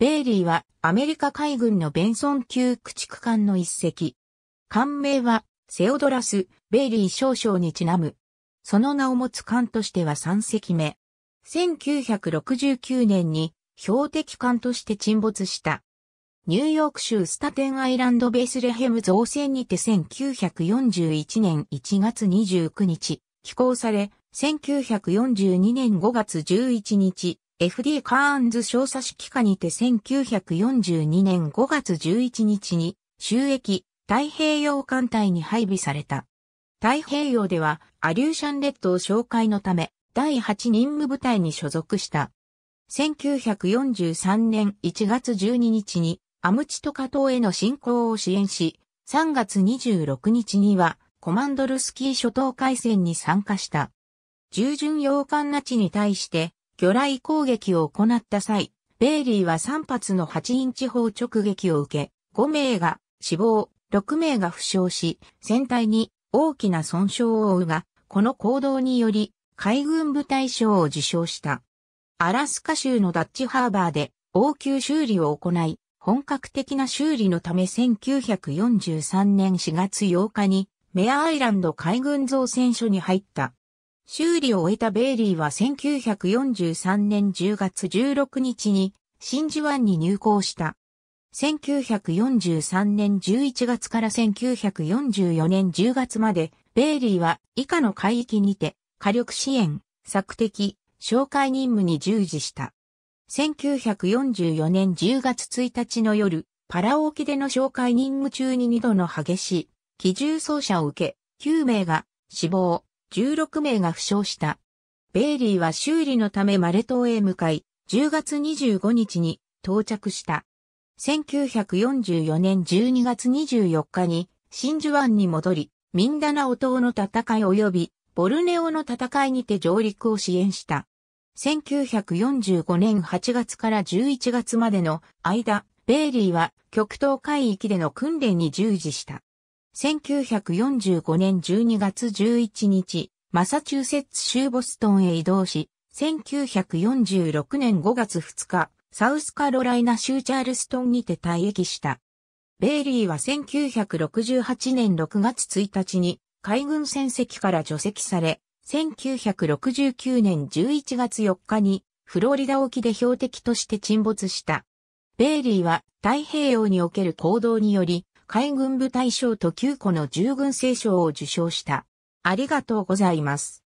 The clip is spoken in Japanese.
ベイリーはアメリカ海軍のベンソン級駆逐艦の一隻。艦名はセオドラス・ベイリー少将にちなむ。その名を持つ艦としては3隻目。1969年に標的艦として沈没した。ニューヨーク州スタテンアイランドベースレヘム造船にて1941年1月29日、寄港され、1942年5月11日、FD カーンズ少佐指揮下にて1942年5月11日に収益太平洋艦隊に配備された。太平洋ではアリューシャン列島紹介のため第8任務部隊に所属した。1943年1月12日にアムチトカ島への侵攻を支援し、3月26日にはコマンドルスキー諸島海戦に参加した。従順洋艦那智に対して魚雷攻撃を行った際、ベイリーは3発の8インチ砲直撃を受け、5名が死亡、6名が負傷し、船体に大きな損傷を負うが、この行動により、海軍部隊賞を受賞した。アラスカ州のダッチハーバーで応急修理を行い、本格的な修理のため1943年4月8日にメアアイランド海軍造船所に入った。修理を終えたベイリーは1943年10月16日に真珠湾に入港した。1943年11月から1944年10月まで、ベイリーは以下の海域にて火力支援、策敵、紹介任務に従事した。1944年10月1日の夜、パラ沖での紹介任務中に2度の激しい、機銃掃車を受け、9名が死亡、16名が負傷した。ベイリーは修理のためマレ島へ向かい、10月25日に到着した。1944年12月24日に真珠湾に戻り、ミンダナオ島の戦い及びボルネオの戦いにて上陸を支援した。1945年8月から11月までの間、ベイリーは極東海域での訓練に従事した。1945年12月11日、マサチューセッツ州ボストンへ移動し、1946年5月2日、サウスカロライナ州チャールストンにて退役した。ベイリーは1968年6月1日に海軍戦績から除籍され、1969年11月4日にフロリダ沖で標的として沈没した。ベイリーは太平洋における行動により海軍部大将と9個の従軍聖賞を受賞した。ありがとうございます。